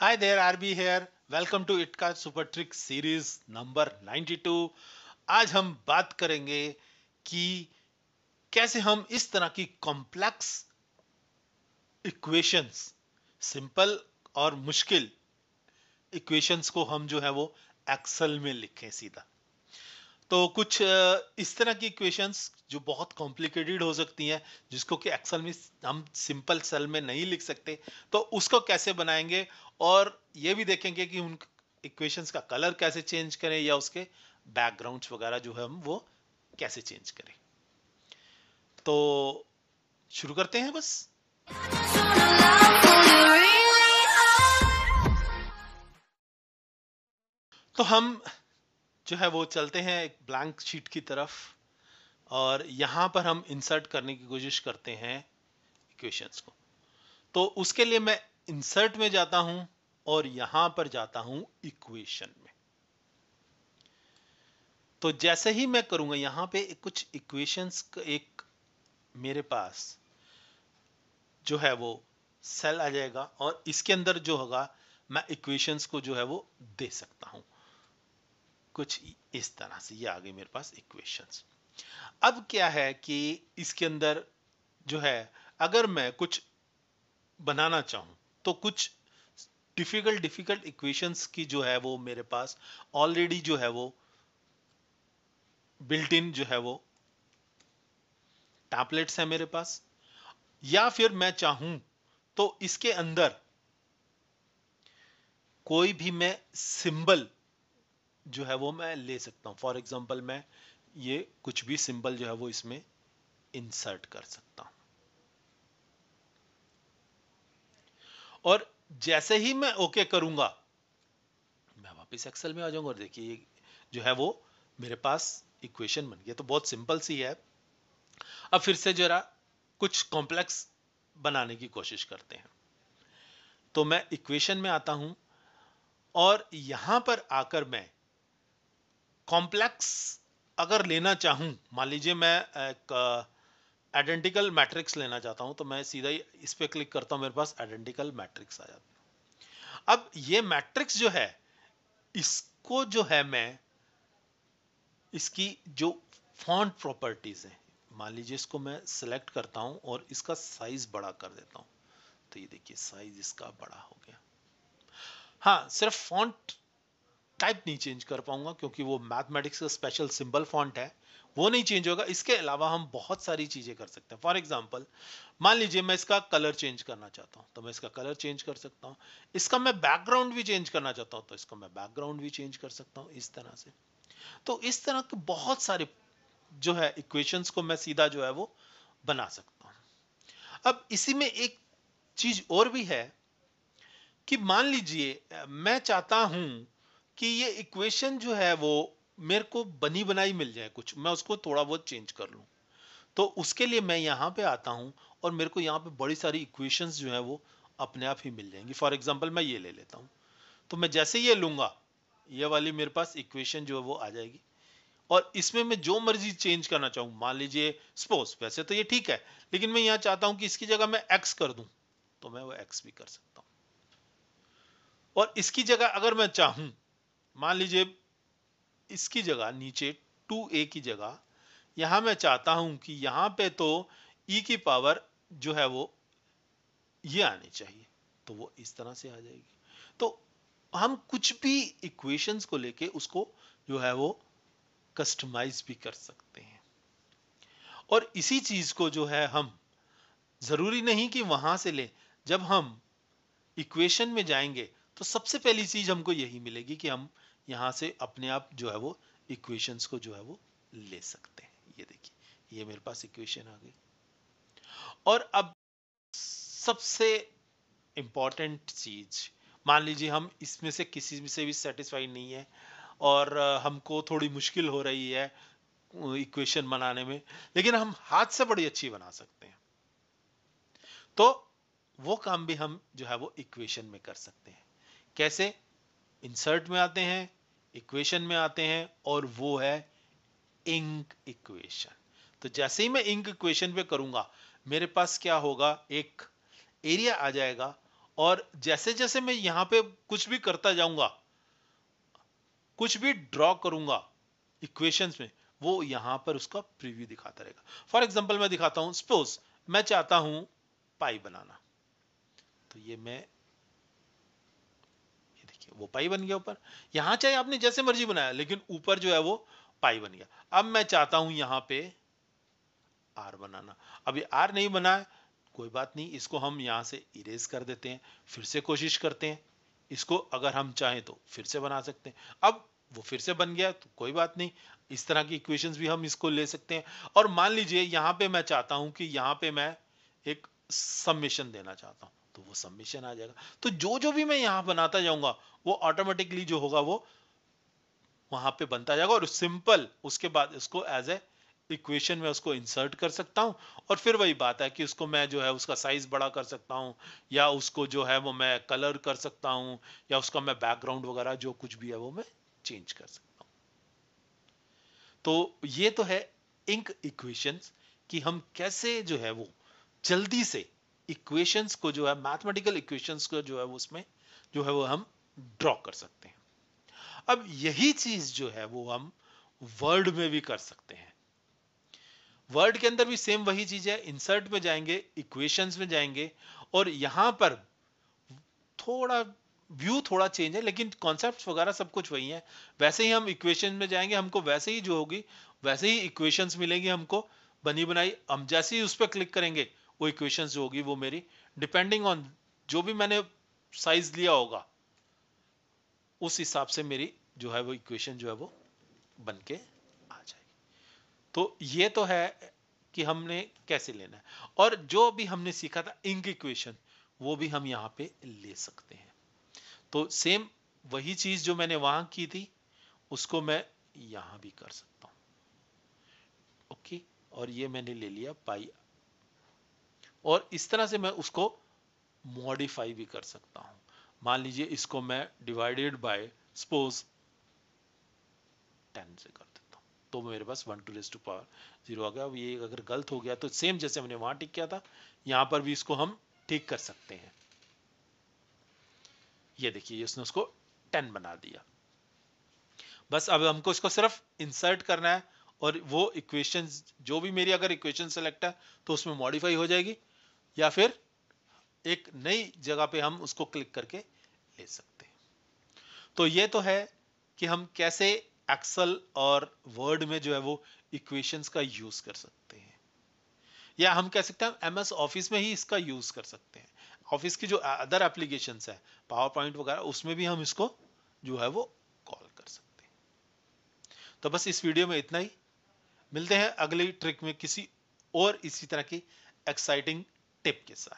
Hi there, RB here. Welcome to इटका super trick series number 92. आज हम बात करेंगे कि कैसे हम इस तरह की कॉम्प्लेक्स इक्वेशंस सिंपल और मुश्किल इक्वेशंस को हम जो है वो एक्सेल में लिखें सीधा तो कुछ इस तरह की इक्वेशंस जो बहुत कॉम्प्लिकेटेड हो सकती हैं जिसको कि एक्सेल में हम सिंपल सेल में नहीं लिख सकते तो उसको कैसे बनाएंगे और ये भी देखेंगे कि उन इक्वेशंस का कलर कैसे चेंज करें या उसके बैकग्राउंड्स वगैरह जो है हम वो कैसे चेंज करें तो शुरू करते हैं बस तो हम जो है वो चलते हैं एक ब्लैंक शीट की तरफ और यहां पर हम इंसर्ट करने की कोशिश करते हैं इक्वेशंस को तो उसके लिए मैं इंसर्ट में जाता हूं और यहां पर जाता हूं इक्वेशन में तो जैसे ही मैं करूंगा यहां पे कुछ इक्वेशंस का एक मेरे पास जो है वो सेल आ जाएगा और इसके अंदर जो होगा मैं इक्वेशंस को जो है वो दे सकता हूं कुछ इस तरह से ये आ गई मेरे पास इक्वेशंस अब क्या है कि इसके अंदर जो है अगर मैं कुछ बनाना चाहूं तो कुछ डिफिकल्ट डिफिकल्ट इक्वेशंस की जो है वो मेरे पास ऑलरेडी जो है वो बिल्ट इन जो है वो टैपलेट्स है मेरे पास या फिर मैं चाहूं तो इसके अंदर कोई भी मैं सिंबल जो है वो मैं ले सकता हूँ फॉर एग्जाम्पल मैं ये कुछ भी सिंबल जो है वो इसमें इंसर्ट कर सकता हूं और जैसे ही मैं ओके okay करूंगा मैं वापस एक्सेल में आ जाऊंगा और देखिए जो है वो मेरे पास इक्वेशन बन गया तो बहुत सिंपल सी है अब फिर से जरा कुछ कॉम्प्लेक्स बनाने की कोशिश करते हैं तो मैं इक्वेशन में आता हूं और यहां पर आकर मैं कॉम्प्लेक्स अगर लेना चाहूं मान लीजिए मैं एक आइडेंटिकल मैट्रिक्स लेना चाहता हूं तो मैं सीधा ही इस पर क्लिक करता हूं मेरे पास आइडेंटिकल मैट्रिक्स आ जाता अब ये मैट्रिक्स जो है इसको जो है मैं इसकी जो फॉन्ट प्रॉपर्टीज़ है मान लीजिए इसको मैं सिलेक्ट करता हूं और इसका साइज़ बड़ा कर देता हूं तो ये देखिए साइज़ इसका बड़ा हो गया हाँ सिर्फ फॉन्ट टाइप नहीं चेंज कर पाऊंगा क्योंकि वो मैथमेटिक्स का स्पेशल सिंबल फॉन्ट है वो नहीं चेंज होगा इसके अलावा हम बहुत सारी चीज़ें कर सकते हैं फॉर एग्जाम्पल मान लीजिए मैं इसका कलर चेंज करना चाहता हूँ तो मैं इसका कलर चेंज कर सकता हूँ इसका मैं बैकग्राउंड भी चेंज करना चाहता हूँ तो इसका मैं बैकग्राउंड भी चेंज कर सकता हूँ इस तरह से तो इस तरह के बहुत सारे जो है इक्वेशन को मैं सीधा जो है वो बना सकता हूँ अब इसी में एक चीज और भी है कि मान लीजिए मैं चाहता हूं कि ये इक्वेशन जो है वो मेरे को बनी बनाई मिल जाए कुछ मैं उसको थोड़ा बहुत चेंज कर लूँ तो उसके लिए मैं यहाँ पे आता हूँ और मेरे को यहाँ पे बड़ी सारी इक्वेशंस जो है वो अपने आप ही मिल जाएंगी फॉर एग्जाम्पल मैं ये ले लेता हूँ तो मैं जैसे ये लूंगा ये वाली मेरे पास इक्वेशन जो है वो आ जाएगी और इसमें मैं जो मर्जी चेंज करना चाहूँ मान लीजिए सपोज वैसे तो ये ठीक है लेकिन मैं यहाँ चाहता हूँ कि इसकी जगह मैं एक्स कर दूँ तो मैं वो एक्स भी कर सकता हूँ और इसकी जगह अगर मैं चाहूँ मान लीजिए इसकी जगह नीचे टू ए की जगह यहां मैं चाहता हूं कि यहां पे तो e की पावर जो है वो ये आनी चाहिए तो वो इस तरह से आ जाएगी तो हम कुछ भी इक्वेशंस को लेके उसको जो है वो कस्टमाइज भी कर सकते हैं और इसी चीज को जो है हम जरूरी नहीं कि वहां से ले जब हम इक्वेशन में जाएंगे तो सबसे पहली चीज हमको यही मिलेगी कि हम यहाँ से अपने आप जो है वो इक्वेशंस को जो है वो ले सकते हैं ये देखिए ये मेरे पास इक्वेशन आ गई और अब सबसे इम्पॉर्टेंट चीज मान लीजिए हम इसमें से किसी से भी सेटिस्फाई नहीं है और हमको थोड़ी मुश्किल हो रही है इक्वेशन बनाने में लेकिन हम हाथ से बड़ी अच्छी बना सकते हैं तो वो काम भी हम जो है वो इक्वेशन में कर सकते हैं कैसे इंसर्ट में आते हैं इक्वेशन में आते हैं और वो है इंक इक्वेशन तो जैसे ही मैं इंक इक्वेशन पे करूंगा मेरे पास क्या होगा एक एरिया आ जाएगा और जैसे जैसे मैं यहां पे कुछ भी करता जाऊंगा कुछ भी ड्रॉ करूंगा इक्वेशंस में वो यहां पर उसका प्रीव्यू दिखाता रहेगा फॉर एग्जाम्पल मैं दिखाता हूं सपोज मैं चाहता हूं पाई बनाना तो ये मैं देखिए वो पाई बन गया ऊपर यहां चाहे आपने जैसे मर्जी बनाया लेकिन ऊपर जो है वो पाई बन गया अब मैं चाहता हूं यहां पे आर बनाना अभी आर नहीं बना है कोई बात नहीं इसको हम यहां से इरेज कर देते हैं फिर से कोशिश करते हैं इसको अगर हम चाहें तो फिर से बना सकते हैं अब वो फिर से बन गया तो कोई बात नहीं इस तरह की इक्वेशन भी हम इसको ले सकते हैं और मान लीजिए यहां पर मैं चाहता हूं कि यहां पर मैं एक सबमिशन देना चाहता हूं तो वो सबमिशन आ जाएगा तो जो जो भी मैं यहाँ बनाता जाऊंगा वो ऑटोमेटिकली जो होगा वो वहां पे बनता जाएगा और सिंपल उसके बाद इसको एज ए इक्वेशन में उसको इंसर्ट कर सकता हूँ और फिर वही बात है कि उसको मैं जो है उसका साइज बड़ा कर सकता हूँ या उसको जो है वो मैं कलर कर सकता हूँ या उसका मैं बैकग्राउंड वगैरह जो कुछ भी है वो मैं चेंज कर सकता हूँ तो ये तो है इंक इक्वेशंस कि हम कैसे जो है वो जल्दी से इक्वेशंस को जो है मैथमेटिकल इक्वेशंस को जो है उसमें जो है वो हम ड्रॉ कर सकते हैं अब यही चीज जो है वो हम वर्ड में भी कर सकते हैं वर्ड के अंदर भी सेम वही चीज है इंसर्ट में जाएंगे इक्वेशंस में जाएंगे और यहां पर थोड़ा व्यू थोड़ा चेंज है लेकिन कॉन्सेप्ट वगैरह सब कुछ वही है वैसे ही हम इक्वेशन में जाएंगे हमको वैसे ही जो होगी वैसे ही इक्वेशंस मिलेंगे हमको बनी बनाई हम जैसे ही उस पर क्लिक करेंगे वो इक्वेशन जो होगी वो मेरी डिपेंडिंग ऑन जो भी मैंने साइज लिया होगा उस हिसाब से मेरी जो है वो इक्वेशन जो है वो बन के आ जाएगी तो ये तो है कि हमने कैसे लेना है और जो भी हमने सीखा था इंक इक्वेशन वो भी हम यहाँ पे ले सकते हैं तो सेम वही चीज जो मैंने वहां की थी उसको मैं यहां भी कर सकता हूं ओके और ये मैंने ले लिया पाई और इस तरह से मैं उसको मॉडिफाई भी कर सकता हूं मान लीजिए इसको मैं डिवाइडेड बाय सपोज टेन से कर देता हूं तो मेरे पास one two raise to power zero आ गया अब ये अगर गलत हो गया तो सेम जैसे हमने वहां टिक किया था यहां पर भी इसको हम ठीक कर सकते हैं ये देखिए इसने उसको टेन बना दिया बस अब हमको इसको सिर्फ इंसर्ट करना है और वो इक्वेशन जो भी मेरी अगर इक्वेशन सेलेक्ट है तो उसमें मॉडिफाई हो जाएगी या फिर एक नई जगह पे हम उसको क्लिक करके ले सकते हैं तो ये तो है कि हम कैसे एक्सल और वर्ड में जो है वो इक्वेशंस का यूज कर सकते हैं या हम कह सकते हैं एमएस ऑफिस में ही इसका यूज कर सकते हैं ऑफिस की जो अदर एप्लीकेशन है पावर पॉइंट वगैरह उसमें भी हम इसको जो है वो कॉल कर सकते हैं तो बस इस वीडियो में इतना ही मिलते हैं अगली ट्रिक में किसी और इसी तरह की एक्साइटिंग tepkisi